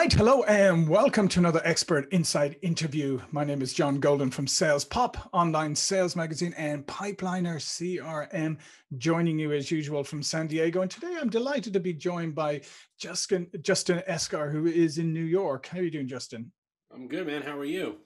right. Hello and welcome to another Expert Inside interview. My name is John Golden from Sales Pop, online sales magazine, and Pipeliner CRM, joining you as usual from San Diego. And today I'm delighted to be joined by Justin, Justin who is in New York. How are you doing, Justin? I'm good, man. How are you?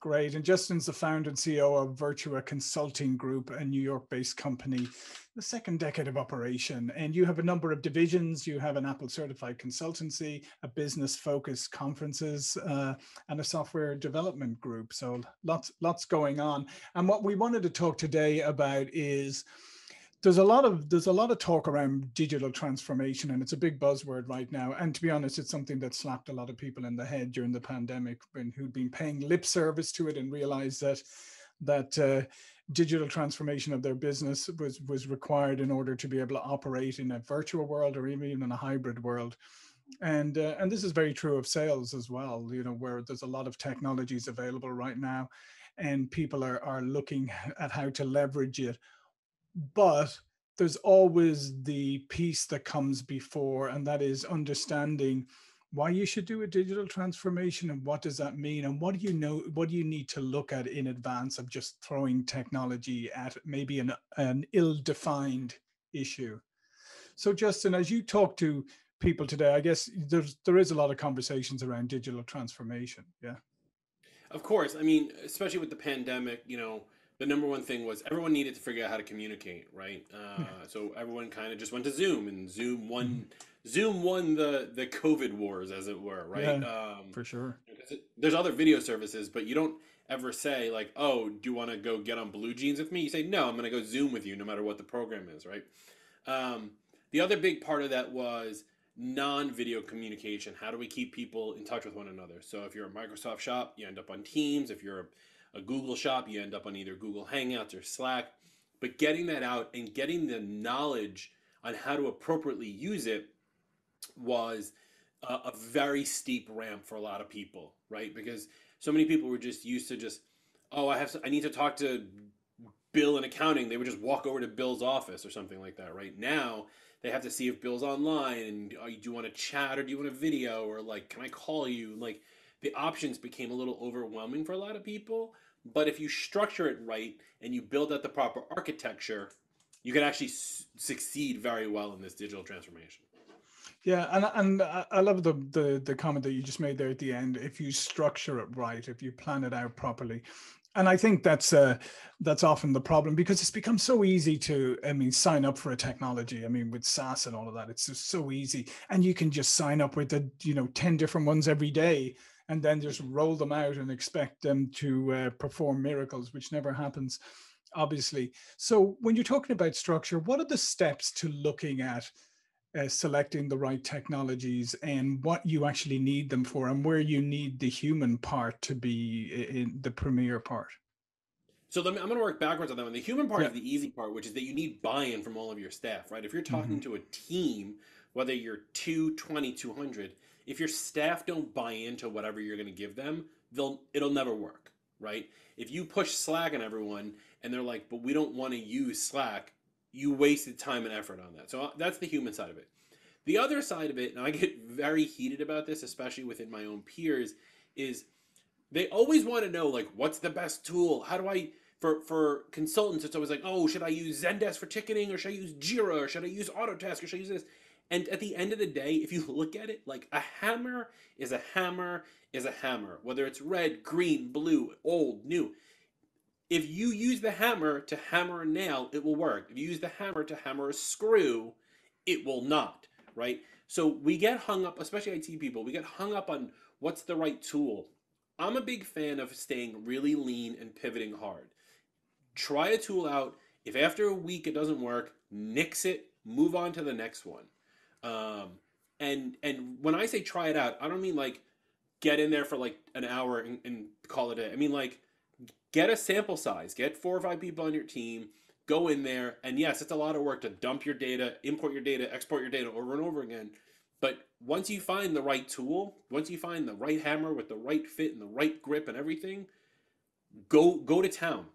Great. And Justin's the founder and CEO of Virtua Consulting Group, a New York based company, the second decade of operation. And you have a number of divisions. You have an Apple certified consultancy, a business focused conferences, uh, and a software development group. So lots, lots going on. And what we wanted to talk today about is there's a lot of there's a lot of talk around digital transformation and it's a big buzzword right now and to be honest it's something that slapped a lot of people in the head during the pandemic and who'd been paying lip service to it and realized that that uh, digital transformation of their business was was required in order to be able to operate in a virtual world or even in a hybrid world and uh, and this is very true of sales as well you know where there's a lot of technologies available right now and people are are looking at how to leverage it but there's always the piece that comes before, and that is understanding why you should do a digital transformation and what does that mean and what do you know what do you need to look at in advance of just throwing technology at maybe an, an ill-defined issue so justin as you talk to people today i guess there's there is a lot of conversations around digital transformation yeah of course i mean especially with the pandemic you know the number one thing was everyone needed to figure out how to communicate, right? Uh, So everyone kind of just went to Zoom, and Zoom won. Mm-hmm. Zoom won the the COVID wars, as it were, right? Yeah, um, for sure. there's other video services, but you don't ever say like, "Oh, do you want to go get on Blue Jeans with me?" You say, "No, I'm going to go Zoom with you, no matter what the program is," right? Um, the other big part of that was non-video communication. How do we keep people in touch with one another? So if you're a Microsoft shop, you end up on Teams. If you're a a Google shop, you end up on either Google Hangouts or Slack. But getting that out and getting the knowledge on how to appropriately use it was a, a very steep ramp for a lot of people, right? Because so many people were just used to just, oh, I have, I need to talk to Bill in accounting. They would just walk over to Bill's office or something like that. Right now, they have to see if Bill's online and oh, do you want to chat or do you want a video or like, can I call you? Like, the options became a little overwhelming for a lot of people. But if you structure it right and you build out the proper architecture, you can actually succeed very well in this digital transformation. Yeah, and and I love the, the the comment that you just made there at the end. If you structure it right, if you plan it out properly, and I think that's uh, that's often the problem because it's become so easy to, I mean, sign up for a technology. I mean, with SaaS and all of that, it's just so easy, and you can just sign up with the you know ten different ones every day, and then just roll them out and expect them to uh, perform miracles, which never happens, obviously. So, when you're talking about structure, what are the steps to looking at uh, selecting the right technologies and what you actually need them for, and where you need the human part to be in the premier part? So I'm going to work backwards on that one. The human part yeah. is the easy part, which is that you need buy-in from all of your staff, right? If you're talking mm-hmm. to a team, whether you're two, 20, 200, if your staff don't buy into whatever you're going to give them, they'll it'll never work, right? If you push Slack on everyone and they're like, "But we don't want to use Slack," you wasted time and effort on that. So uh, that's the human side of it. The other side of it, and I get very heated about this, especially within my own peers, is they always want to know like, "What's the best tool? How do I?" for for consultants, it's always like, oh, should I use Zendesk for ticketing, or should I use Jira, or should I use Autotask, or should I use this? And at the end of the day, if you look at it, like a hammer is a hammer is a hammer, whether it's red, green, blue, old, new. If you use the hammer to hammer a nail, it will work. If you use the hammer to hammer a screw, it will not, right? So we get hung up, especially IT people, we get hung up on what's the right tool. I'm a big fan of staying really lean and pivoting hard. Try a tool out. If after a week it doesn't work, nix it, move on to the next one. Um, and and when I say try it out, I don't mean like get in there for like an hour and, and call it a. I mean like get a sample size, get four or five people on your team, go in there, and yes, it's a lot of work to dump your data, import your data, export your data over and over again. But once you find the right tool, once you find the right hammer with the right fit and the right grip and everything, go go to town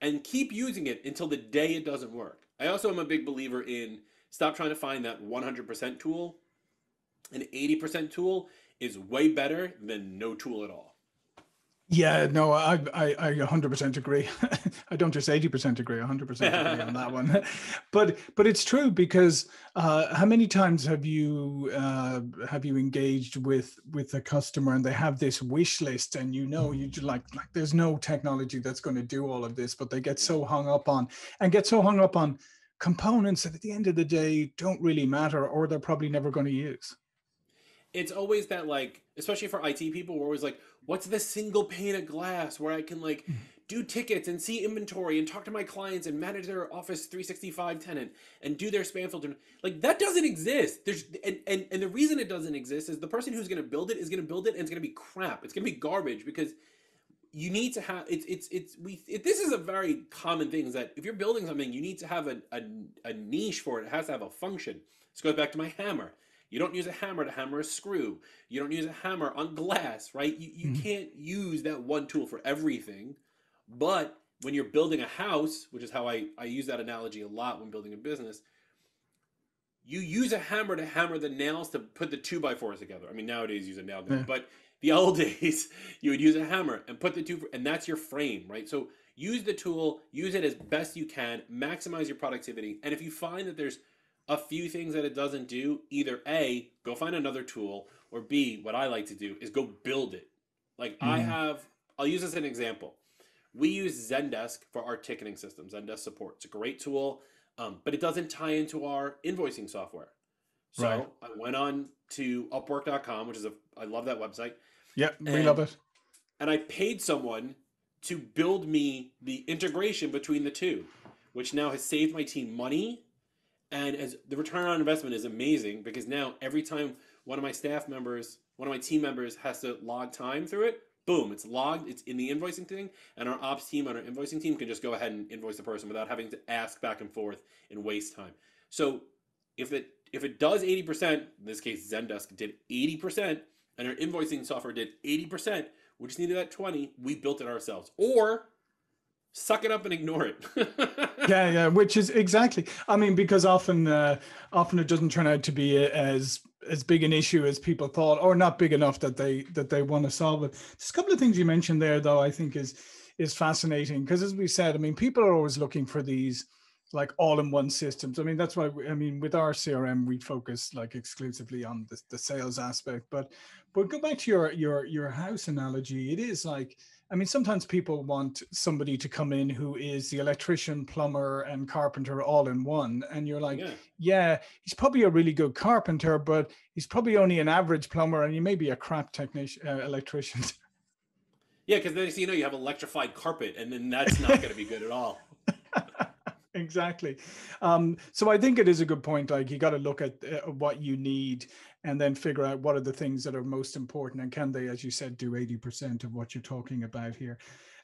and keep using it until the day it doesn't work. I also am a big believer in Stop trying to find that 100% tool. An 80% tool is way better than no tool at all. Yeah, no, I I, I 100% agree. I don't just 80% agree, 100% agree on that one. But but it's true because uh, how many times have you uh, have you engaged with with a customer and they have this wish list and you know you like like there's no technology that's going to do all of this, but they get so hung up on and get so hung up on components that at the end of the day don't really matter or they're probably never going to use. It's always that like, especially for IT people, we're always like, what's the single pane of glass where I can like hmm. do tickets and see inventory and talk to my clients and manage their Office 365 tenant and do their spam filter. Like that doesn't exist. There's and and, and the reason it doesn't exist is the person who's gonna build it is gonna build it and it's gonna be crap. It's gonna be garbage because you need to have it's it's it's we it, this is a very common thing is that if you're building something you need to have a, a, a niche for it it has to have a function this goes back to my hammer you don't use a hammer to hammer a screw you don't use a hammer on glass right you, you mm-hmm. can't use that one tool for everything but when you're building a house which is how I, I use that analogy a lot when building a business you use a hammer to hammer the nails to put the two by fours together i mean nowadays use a nail gun yeah. but The old days, you would use a hammer and put the two, and that's your frame, right? So use the tool, use it as best you can, maximize your productivity. And if you find that there's a few things that it doesn't do, either A, go find another tool, or B, what I like to do is go build it. Like mm-hmm. I have, I'll use this as an example. We use Zendesk for our ticketing system, Zendesk support. It's a great tool, um, but it doesn't tie into our invoicing software. So right. I went on to upwork.com, which is a I love that website. Yep, and, we love it. And I paid someone to build me the integration between the two, which now has saved my team money. And as the return on investment is amazing because now every time one of my staff members, one of my team members has to log time through it, boom, it's logged, it's in the invoicing thing, and our ops team on our invoicing team can just go ahead and invoice the person without having to ask back and forth and waste time. So if it if it does 80%, in this case Zendesk did 80%, and our invoicing software did 80%, we just needed that 20, we built it ourselves. Or suck it up and ignore it. yeah, yeah, which is exactly. I mean, because often uh, often it doesn't turn out to be as as big an issue as people thought or not big enough that they that they want to solve it. There's a couple of things you mentioned there though I think is is fascinating because as we said, I mean, people are always looking for these like all in one systems. I mean, that's why we, I mean with our CRM we focus like exclusively on the, the sales aspect. But but go back to your your your house analogy. It is like I mean sometimes people want somebody to come in who is the electrician, plumber, and carpenter all in one, and you're like, yeah, yeah he's probably a really good carpenter, but he's probably only an average plumber, and he may be a crap technician, uh, electrician. Yeah, because then you know you have electrified carpet, and then that's not going to be good at all. exactly. Um, so I think it is a good point. Like you got to look at uh, what you need and then figure out what are the things that are most important and can they, as you said, do 80% of what you're talking about here.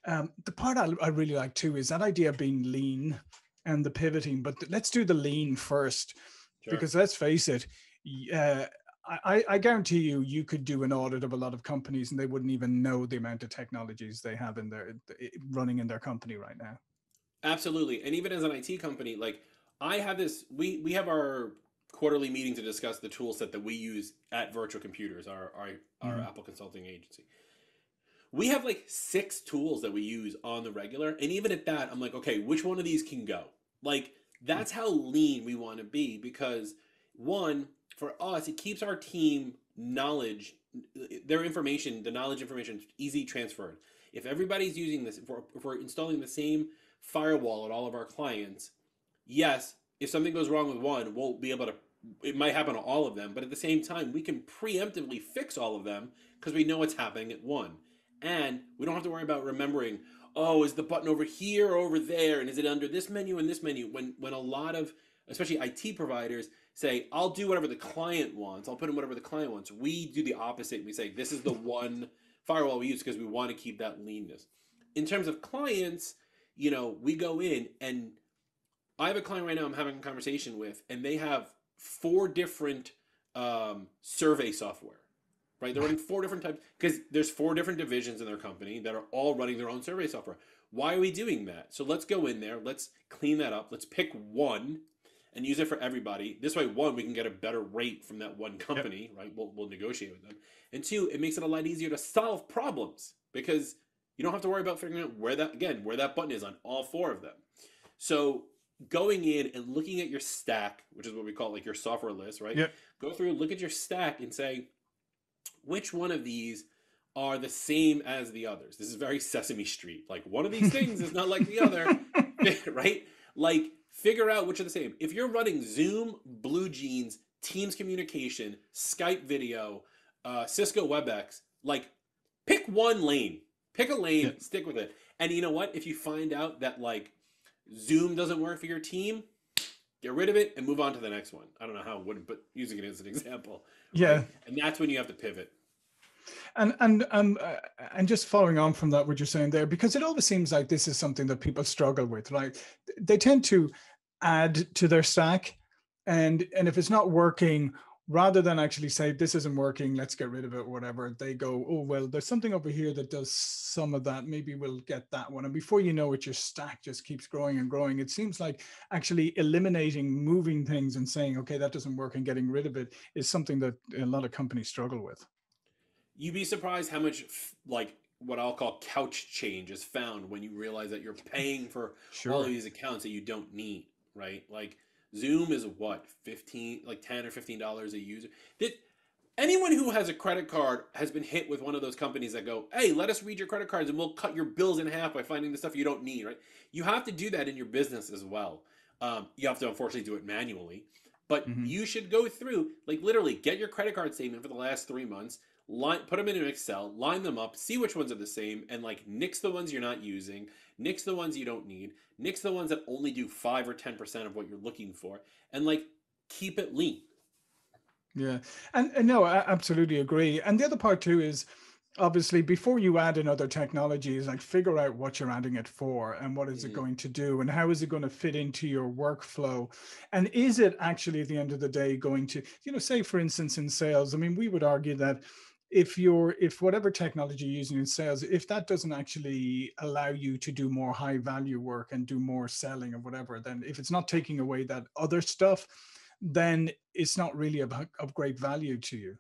Um, the part I, I really like too is that idea of being lean and the pivoting, but th- let's do the lean first sure. because let's face it, uh, I, I, guarantee you, you could do an audit of a lot of companies, and they wouldn't even know the amount of technologies they have in their running in their company right now. Absolutely. And even as an IT company, like I have this, we, we have our quarterly meeting to discuss the tool set that we use at Virtual Computers, our, our, our mm-hmm. Apple consulting agency. We have like six tools that we use on the regular. And even at that, I'm like, okay, which one of these can go? Like, that's how lean we want to be because one, for us, it keeps our team knowledge, their information, the knowledge information easy transferred. If everybody's using this, if we're, if we're installing the same firewall at all of our clients. Yes, if something goes wrong with one, we'll be able to it might happen to all of them, but at the same time, we can preemptively fix all of them because we know what's happening at one. And we don't have to worry about remembering, oh, is the button over here or over there? And is it under this menu and this menu? When when a lot of especially IT providers say, I'll do whatever the client wants, I'll put in whatever the client wants. We do the opposite. We say this is the one firewall we use because we want to keep that leanness. In terms of clients, you know, we go in and I have a client right now I'm having a conversation with, and they have four different um, survey software, right? They're running four different types because there's four different divisions in their company that are all running their own survey software. Why are we doing that? So let's go in there, let's clean that up, let's pick one and use it for everybody. This way, one, we can get a better rate from that one company, yep. right? We'll, we'll negotiate with them. And two, it makes it a lot easier to solve problems because you don't have to worry about figuring out where that, again, where that button is on all four of them. So going in and looking at your stack, which is what we call like your software list, right? Yep. Go through, look at your stack and say, which one of these are the same as the others? This is very Sesame Street. Like one of these things is not like the other, right? Like figure out which are the same. If you're running Zoom, Blue Jeans, Teams communication, Skype video, uh, Cisco WebEx, like pick one lane Pick a lane, yeah. stick with it. And you know what? If you find out that like Zoom doesn't work for your team, get rid of it and move on to the next one. I don't know how would, but using it as an example. Yeah. Right? And that's when you have to pivot. And and and uh, and just following on from that, what you're saying there, because it always seems like this is something that people struggle with, right? They tend to add to their stack, and and if it's not working rather than actually say this isn't working let's get rid of it whatever they go oh well there's something over here that does some of that maybe we'll get that one and before you know it your stack just keeps growing and growing it seems like actually eliminating moving things and saying okay that doesn't work and getting rid of it is something that a lot of companies struggle with you'd be surprised how much like what I'll call couch change is found when you realize that you're paying for sure. all of these accounts that you don't need, right? Like Zoom is what fifteen, like ten or fifteen dollars a user. Did anyone who has a credit card has been hit with one of those companies that go, "Hey, let us read your credit cards, and we'll cut your bills in half by finding the stuff you don't need." Right? You have to do that in your business as well. Um, you have to unfortunately do it manually, but mm-hmm. you should go through, like literally, get your credit card statement for the last three months line, put them in an Excel, line them up, see which ones are the same, and like nix the ones you're not using, nix the ones you don't need, nix the ones that only do five or ten percent of what you're looking for, and like keep it lean. Yeah, and, and no, I absolutely agree. And the other part too is obviously before you add in other technologies like figure out what you're adding it for and what is it mm-hmm. going to do and how is it going to fit into your workflow and is it actually at the end of the day going to you know say for instance in sales i mean we would argue that if you're if whatever technology you're using in sales if that doesn't actually allow you to do more high value work and do more selling or whatever then if it's not taking away that other stuff then it's not really of, of great value to you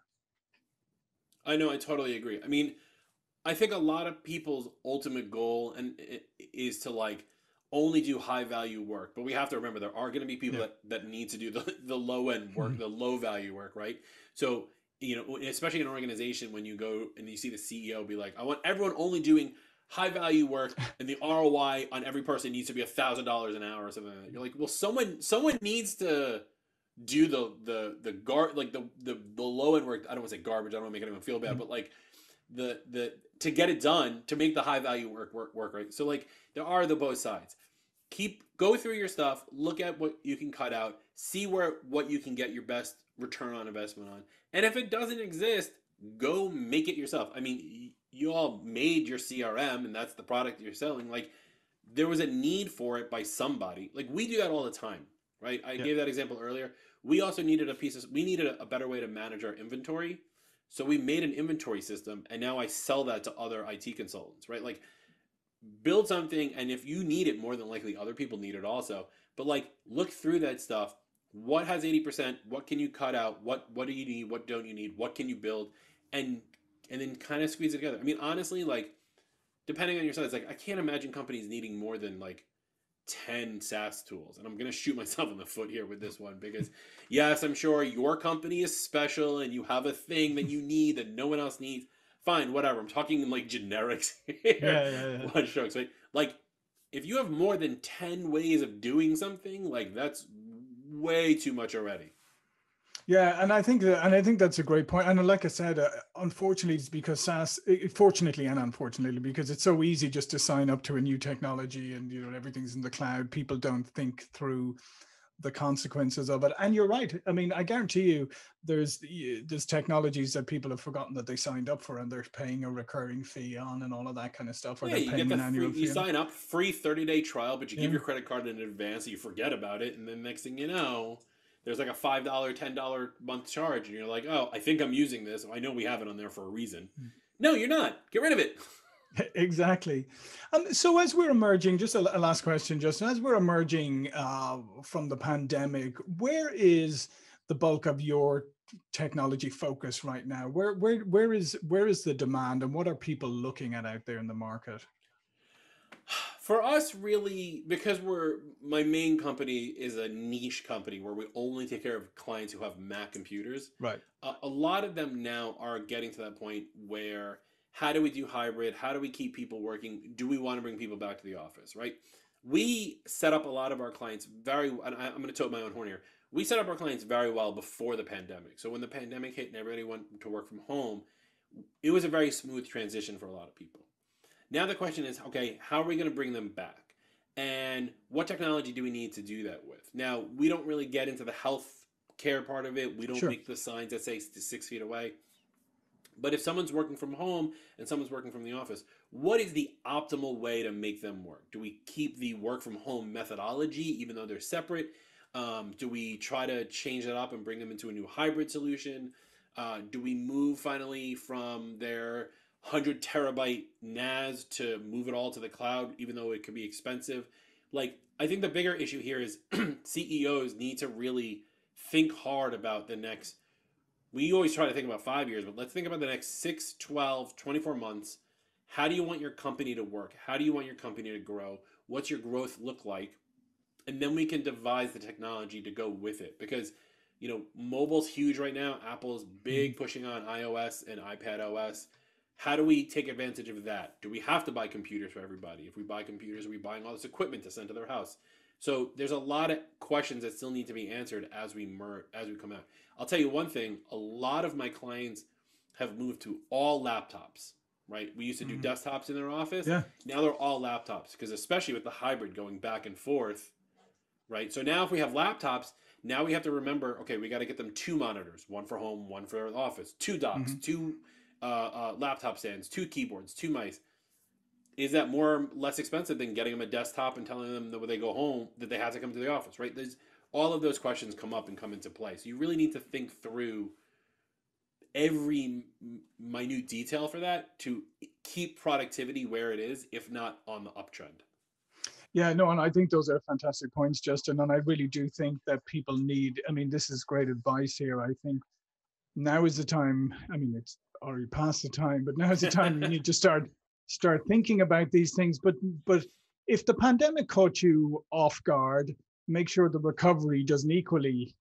i know i totally agree i mean i think a lot of people's ultimate goal and is to like only do high value work but we have to remember there are going to be people yeah. that, that need to do the, the low end work mm-hmm. the low value work right so you know, especially in an organization when you go and you see the CEO be like, I want everyone only doing high value work and the ROI on every person needs to be a thousand dollars an hour or something like You're like, well someone someone needs to do the the the gar like the the, the low end work I don't want to say garbage, I don't want to make anyone feel bad, mm-hmm. but like the the to get it done to make the high value work work work right. So like there are the both sides. Keep go through your stuff, look at what you can cut out, see where what you can get your best return on investment on and if it doesn't exist, go make it yourself. I mean, you all made your CRM and that's the product you're selling. Like there was a need for it by somebody. Like we do that all the time, right? I yeah. gave that example earlier. We also needed a piece of we needed a, a better way to manage our inventory. So we made an inventory system and now I sell that to other IT consultants, right? Like build something and if you need it more than likely other people need it also. But like look through that stuff, what has 80%, what can you cut out, what what do you need, what don't you need, what can you build, and and then kind of squeeze it together. I mean, honestly, like depending on your size, like I can't imagine companies needing more than like 10 SaaS tools. And I'm going to shoot myself in the foot here with this one because, yes, I'm sure your company is special and you have a thing that you need that no one else needs. Fine, whatever. I'm talking like generics here. Yeah, yeah, yeah. One strokes, right? Like, if you have more than 10 ways of doing something, like that's way too much already. Yeah, and I think that, and I think that's a great point. And like I said, uh, unfortunately, it's because SaaS, fortunately and unfortunately, because it's so easy just to sign up to a new technology and you know everything's in the cloud. People don't think through the consequences of it. And you're right. I mean, I guarantee you, there's there's technologies that people have forgotten that they signed up for, and they're paying a recurring fee on, and all of that kind of stuff. yeah, you get the free, You sign up, free thirty day trial, but you yeah. give your credit card in advance, and you forget about it, and then next thing you know, there's like a five dollar, ten dollar month charge, and you're like, oh, I think I'm using this. I know we have it on there for a reason. Mm. No, you're not. Get rid of it. Exactly. Um, so, as we're emerging, just a, a last question, Justin, as we're emerging uh, from the pandemic, where is the bulk of your technology focus right now? Where, where, where is where is the demand, and what are people looking at out there in the market? For us, really, because we're my main company is a niche company where we only take care of clients who have Mac computers. Right. a lot of them now are getting to that point where how do we do hybrid? How do we keep people working? Do we want to bring people back to the office, right? We set up a lot of our clients very, and I, am going to tote my own horn here. We set up our clients very well before the pandemic. So when the pandemic hit and everybody went to work from home, it was a very smooth transition for a lot of people. Now the question is, okay, how are we going to bring them back? And what technology do we need to do that with? Now, we don't really get into the health care part of it. We don't sure. make the signs that say six feet away. But if someone's working from home and someone's working from the office, what is the optimal way to make them work? Do we keep the work from home methodology, even though they're separate? Um, do we try to change that up and bring them into a new hybrid solution? Uh, do we move finally from their 100 terabyte NAS to move it all to the cloud, even though it could be expensive? Like, I think the bigger issue here is CEOs need to really think hard about the next we always try to think about five years, but let's think about the next six, 12, 24 months. How do you want your company to work? How do you want your company to grow? What's your growth look like? And then we can devise the technology to go with it because, you know, mobile's huge right now. Apple's big mm. pushing on iOS and iPad OS. How do we take advantage of that? Do we have to buy computers for everybody? If we buy computers, are we buying all this equipment to send to their house? So there's a lot of questions that still need to be answered as we mer- as we come out. I'll tell you one thing: a lot of my clients have moved to all laptops. Right? We used to do mm-hmm. desktops in their office. Yeah. Now they're all laptops because especially with the hybrid going back and forth, right? So now if we have laptops, now we have to remember: okay, we got to get them two monitors, one for home, one for office, two docks, mm-hmm. two uh, uh, laptop stands, two keyboards, two mice is that more or less expensive than getting them a desktop and telling them that when they go home that they have to come to the office, right? There's all of those questions come up and come into play. So you really need to think through every minute detail for that to keep productivity where it is, if not on the uptrend. Yeah, no, and I think those are fantastic points, Justin. And I really do think that people need, I mean, this is great advice here. I think now is the time, I mean, it's already past the time, but now is the time you need to start start thinking about these things. But but if the pandemic caught you off guard, make sure the recovery doesn't equally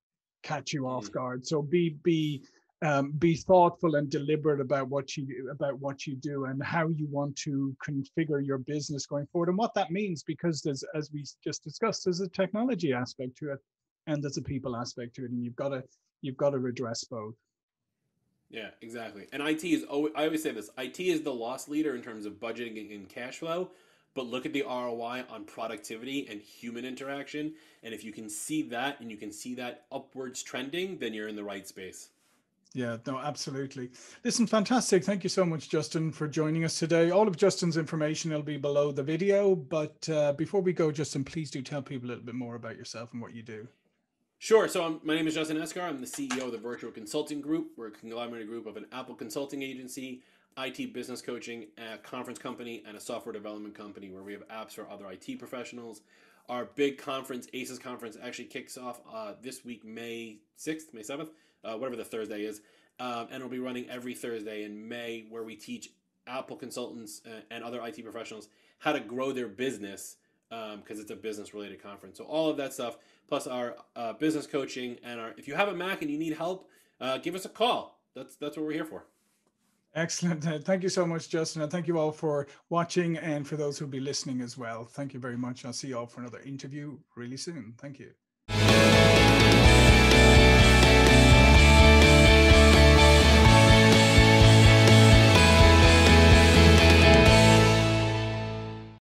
catch you off mm. guard. So be be um, be thoughtful and deliberate about what you about what you do and how you want to configure your business going forward and what that means because there's as we just discussed there's a technology aspect to it and there's a people aspect to it and you've got to you've got to redress both yeah, exactly. And IT is always, I always say this IT is the loss leader in terms of budgeting and cash flow, but look at the ROI on productivity and human interaction. And if you can see that and you can see that upwards trending, then you're in the right space. Yeah, no, absolutely. Listen, fantastic. Thank you so much, Justin, for joining us today. All of Justin's information will be below the video. But uh, before we go, Justin, please do tell people a little bit more about yourself and what you do. Sure. So I'm, my name is Justin Escar. I'm the CEO of the Virtual Consulting Group. We're a conglomerate group of an Apple consulting agency, IT business coaching, a conference company, and a software development company where we have apps for other IT professionals. Our big conference, ACES conference, actually kicks off uh, this week, May 6th, May 7th, uh, whatever the Thursday is. Um, and it'll be running every Thursday in May where we teach Apple consultants uh, and other IT professionals how to grow their business because um, it's a business related conference. So all of that stuff, plus our uh, business coaching and our. If you have a Mac and you need help, uh, give us a call. That's that's what we're here for. Excellent. Uh, thank you so much, Justin. And thank you all for watching and for those who'll be listening as well. Thank you very much. I'll see you all for another interview really soon. Thank you.